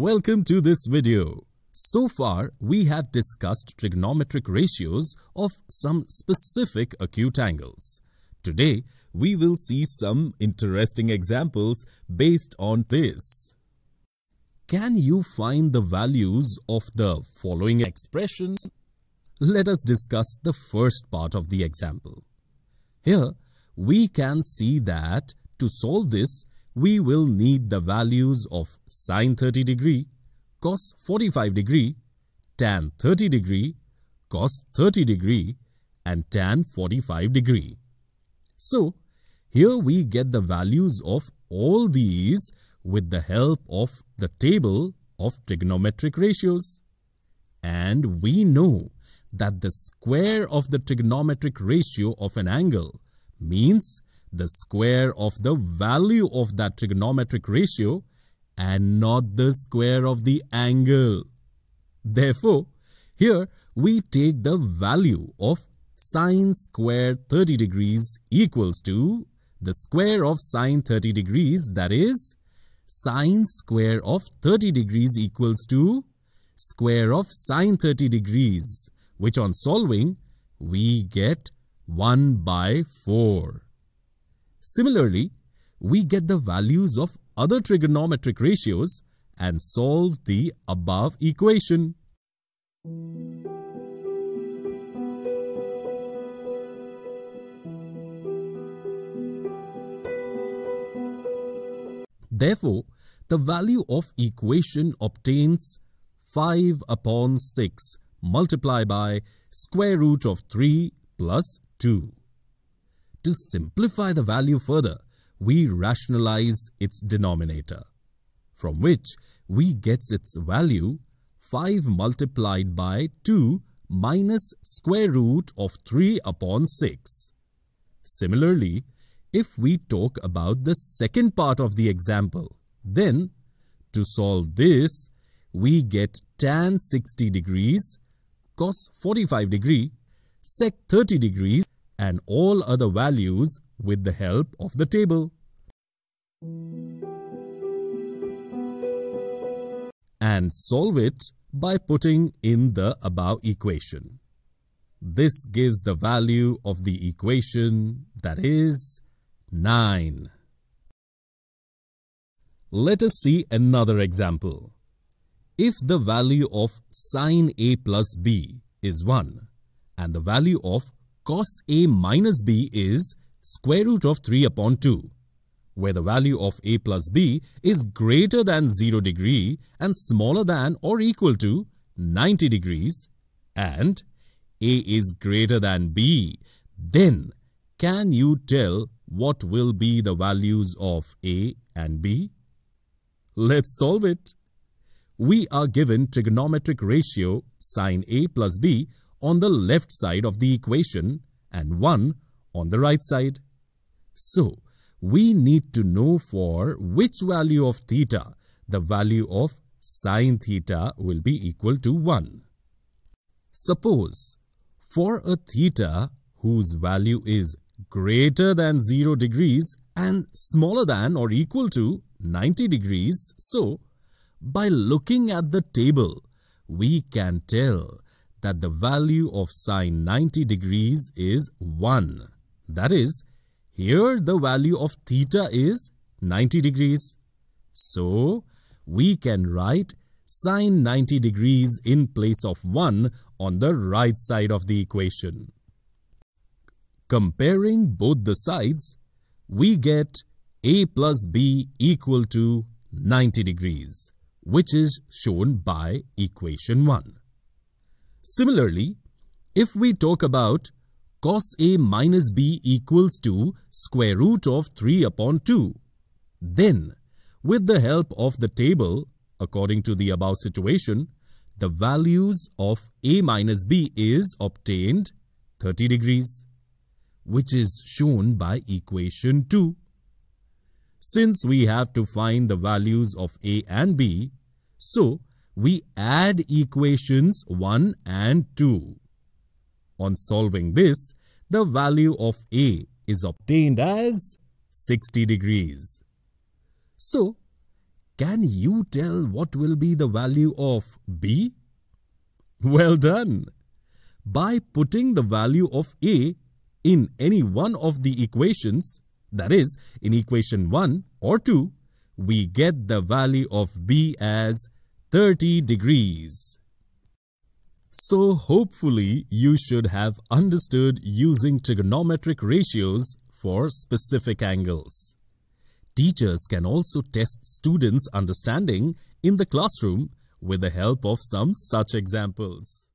Welcome to this video. So far, we have discussed trigonometric ratios of some specific acute angles. Today, we will see some interesting examples based on this. Can you find the values of the following expressions? Let us discuss the first part of the example. Here, we can see that to solve this, we will need the values of sine 30 degree, cos 45 degree, tan 30 degree, cos 30 degree and tan 45 degree. So, here we get the values of all these with the help of the table of trigonometric ratios. And we know that the square of the trigonometric ratio of an angle means the square of the value of that trigonometric ratio and not the square of the angle. Therefore, here we take the value of sine square 30 degrees equals to the square of sine 30 degrees that is sine square of 30 degrees equals to square of sine 30 degrees which on solving we get 1 by 4. Similarly, we get the values of other trigonometric ratios and solve the above equation. Therefore, the value of equation obtains 5 upon 6 multiplied by square root of 3 plus 2. To simplify the value further, we rationalize its denominator, from which we gets its value 5 multiplied by 2 minus square root of 3 upon 6. Similarly, if we talk about the second part of the example, then to solve this, we get tan 60 degrees, cos 45 degree, sec 30 degrees, and all other values with the help of the table. And solve it by putting in the above equation. This gives the value of the equation that is 9. Let us see another example. If the value of sine a plus b is 1 and the value of cos a minus b is square root of 3 upon 2, where the value of a plus b is greater than 0 degree and smaller than or equal to 90 degrees and a is greater than b, then can you tell what will be the values of a and b? Let's solve it. We are given trigonometric ratio sine a plus b on the left side of the equation and 1 on the right side. So, we need to know for which value of theta the value of sine theta will be equal to 1. Suppose for a theta whose value is greater than 0 degrees and smaller than or equal to 90 degrees, so by looking at the table, we can tell that the value of sine 90 degrees is 1. That is, here the value of theta is 90 degrees. So, we can write sine 90 degrees in place of 1 on the right side of the equation. Comparing both the sides, we get a plus b equal to 90 degrees, which is shown by equation 1. Similarly, if we talk about cos A minus B equals to square root of 3 upon 2, then with the help of the table, according to the above situation, the values of A minus B is obtained 30 degrees, which is shown by equation 2. Since we have to find the values of A and B, so we add equations 1 and 2. On solving this, the value of A is obtained as 60 degrees. So, can you tell what will be the value of B? Well done! By putting the value of A in any one of the equations, that is, in equation 1 or 2, we get the value of B as 30 degrees. So hopefully you should have understood using trigonometric ratios for specific angles. Teachers can also test students' understanding in the classroom with the help of some such examples.